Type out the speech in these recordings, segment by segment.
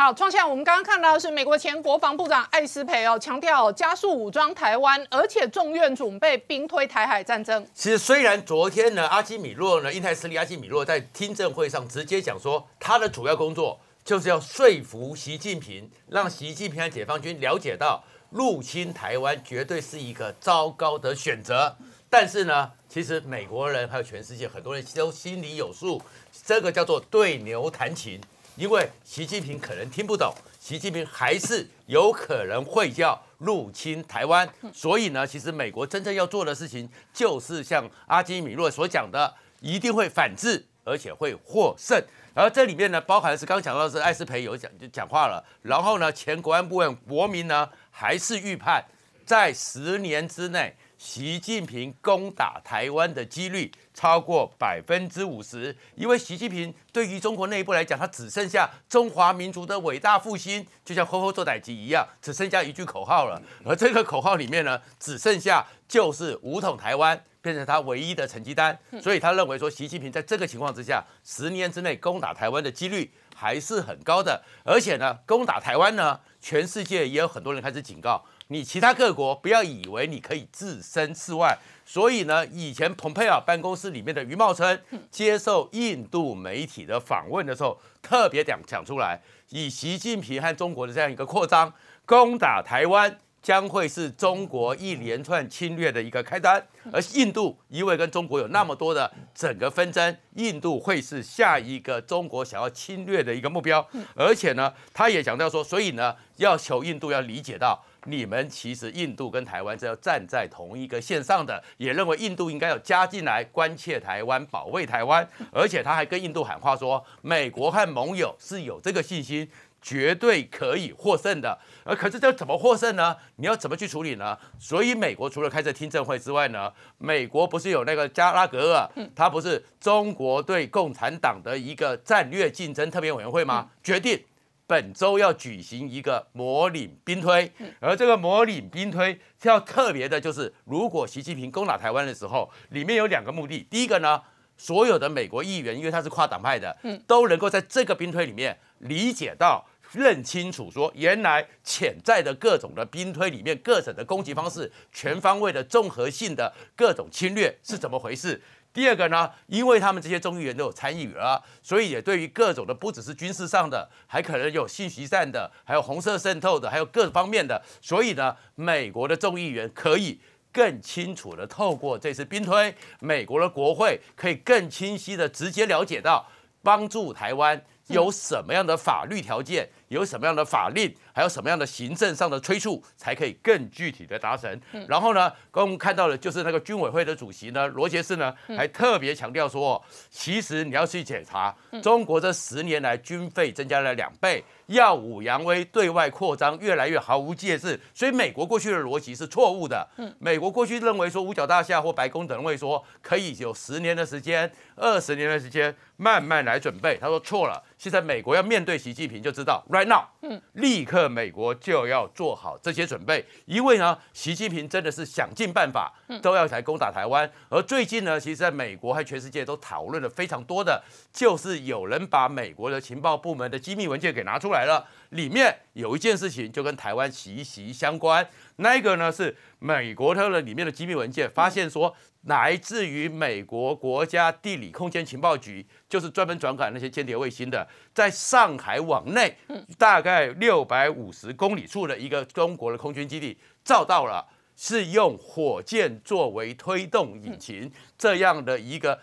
好，创下我们刚刚看到是美国前国防部长艾斯培哦，强调加速武装台湾，而且众院准备兵推台海战争。其实虽然昨天呢，阿基米洛呢，印太司令阿基米洛在听证会上直接讲说，他的主要工作就是要说服习近平，让习近平和解放军了解到入侵台湾绝对是一个糟糕的选择。但是呢，其实美国人还有全世界很多人都心里有数，这个叫做对牛弹琴。因为习近平可能听不懂，习近平还是有可能会叫入侵台湾，所以呢，其实美国真正要做的事情，就是像阿基米洛所讲的，一定会反制，而且会获胜。而这里面呢，包含是刚讲到是艾斯培有讲就讲话了，然后呢，前国安部分国民呢，还是预判在十年之内，习近平攻打台湾的几率。超过百分之五十，因为习近平对于中国内部来讲，他只剩下中华民族的伟大复兴，就像吼吼做歹昔一样，只剩下一句口号了。而这个口号里面呢，只剩下就是武统台湾变成他唯一的成绩单。所以他认为说，习近平在这个情况之下，十年之内攻打台湾的几率还是很高的。而且呢，攻打台湾呢，全世界也有很多人开始警告。你其他各国不要以为你可以置身事外，所以呢，以前蓬佩奥办公室里面的余茂春接受印度媒体的访问的时候，特别讲讲出来，以习近平和中国的这样一个扩张，攻打台湾将会是中国一连串侵略的一个开端，而印度因为跟中国有那么多的整个纷争，印度会是下一个中国想要侵略的一个目标，而且呢，他也强调说，所以呢，要求印度要理解到。你们其实印度跟台湾是要站在同一个线上的，也认为印度应该要加进来关切台湾、保卫台湾，而且他还跟印度喊话说，美国和盟友是有这个信心，绝对可以获胜的。而可是这怎么获胜呢？你要怎么去处理呢？所以美国除了开这听证会之外呢，美国不是有那个加拉格尔，他不是中国对共产党的一个战略竞争特别委员会吗？决定。本周要举行一个模领兵推，而这个模领兵推是要特别的，就是如果习近平攻打台湾的时候，里面有两个目的。第一个呢，所有的美国议员，因为他是跨党派的，都能够在这个兵推里面理解到、认清楚，说原来潜在的各种的兵推里面各省的攻击方式、全方位的综合性的各种侵略是怎么回事。第二个呢，因为他们这些众议员都有参与了，所以也对于各种的，不只是军事上的，还可能有信息战的，还有红色渗透的，还有各方面的。所以呢，美国的众议员可以更清楚的透过这次兵推，美国的国会可以更清晰的直接了解到帮助台湾。有什么样的法律条件，有什么样的法令，还有什么样的行政上的催促，才可以更具体的达成？然后呢，我们看到的就是那个军委会的主席呢，罗杰士呢，还特别强调说，其实你要去检查中国这十年来军费增加了两倍，耀武扬威，对外扩张越来越毫无界制，所以美国过去的逻辑是错误的。嗯，美国过去认为说五角大厦或白宫等位说可以有十年的时间、二十年的时间慢慢来准备，他说错了。现在美国要面对习近平，就知道 right now，嗯，立刻美国就要做好这些准备，因为呢，习近平真的是想尽办法都要来攻打台湾。而最近呢，其实在美国和全世界都讨论了非常多的，就是有人把美国的情报部门的机密文件给拿出来了，里面有一件事情就跟台湾息息相关。那个呢是美国它的里面的机密文件，发现说。来自于美国国家地理空间情报局，就是专门转管那些间谍卫星的，在上海往内大概六百五十公里处的一个中国的空军基地，照到了是用火箭作为推动引擎这样的一个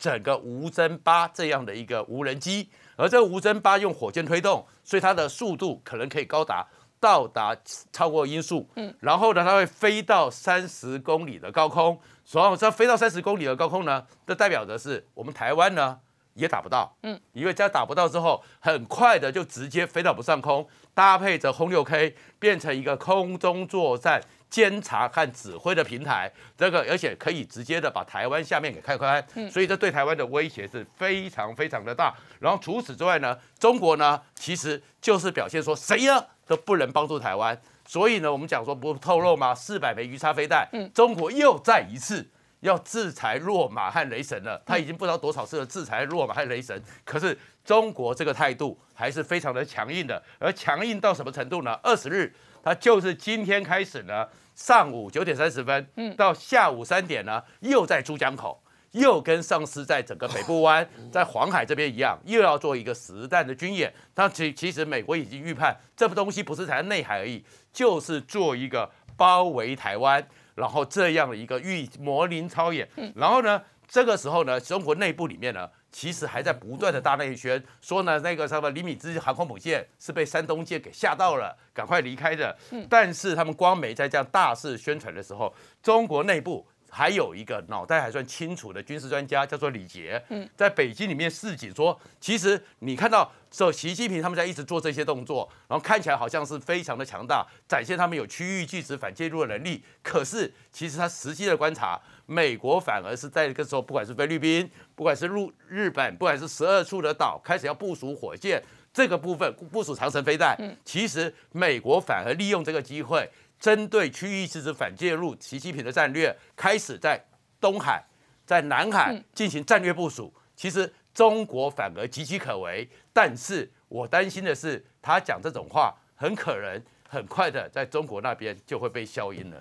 整个无侦八这样的一个无人机，而这无侦八用火箭推动，所以它的速度可能可以高达。到达超过音速，嗯，然后呢，它会飞到三十公里的高空。所以，我飞到三十公里的高空呢，这代表的是我们台湾呢。也打不到，嗯，因为在打不到之后，很快的就直接飞到不上空，搭配着轰六 K 变成一个空中作战、监察和指挥的平台，这个而且可以直接的把台湾下面给开开，嗯，所以这对台湾的威胁是非常非常的大。然后除此之外呢，中国呢其实就是表现说谁呀都不能帮助台湾，所以呢我们讲说不透露吗？四百枚鱼叉飞弹，嗯，中国又再一次。要制裁落马和雷神了，他已经不知道多少次的制裁落马和雷神，可是中国这个态度还是非常的强硬的，而强硬到什么程度呢？二十日，他就是今天开始呢，上午九点三十分，嗯，到下午三点呢，又在珠江口，又跟上次在整个北部湾、在黄海这边一样，又要做一个实弹的军演。他其其实美国已经预判，这东西不是在内海而已，就是做一个包围台湾。然后这样的一个预模棱超演，然后呢，这个时候呢，中国内部里面呢，其实还在不断的大内宣，说呢那个什么李米兹航空母舰是被山东舰给吓到了，赶快离开的。但是他们光媒在这样大肆宣传的时候，中国内部。还有一个脑袋还算清楚的军事专家，叫做李杰。嗯，在北京里面示警说，其实你看到这习近平他们在一直做这些动作，然后看起来好像是非常的强大，展现他们有区域拒止反介入的能力。可是其实他实际的观察，美国反而是在这个时候，不管是菲律宾，不管是入日本，不管是十二处的岛，开始要部署火箭，这个部分部署长程飞弹。其实美国反而利用这个机会。针对区域自治反介入习近平的战略，开始在东海、在南海进行战略部署。其实中国反而岌岌可危，但是我担心的是，他讲这种话，很可能很快的在中国那边就会被消音了。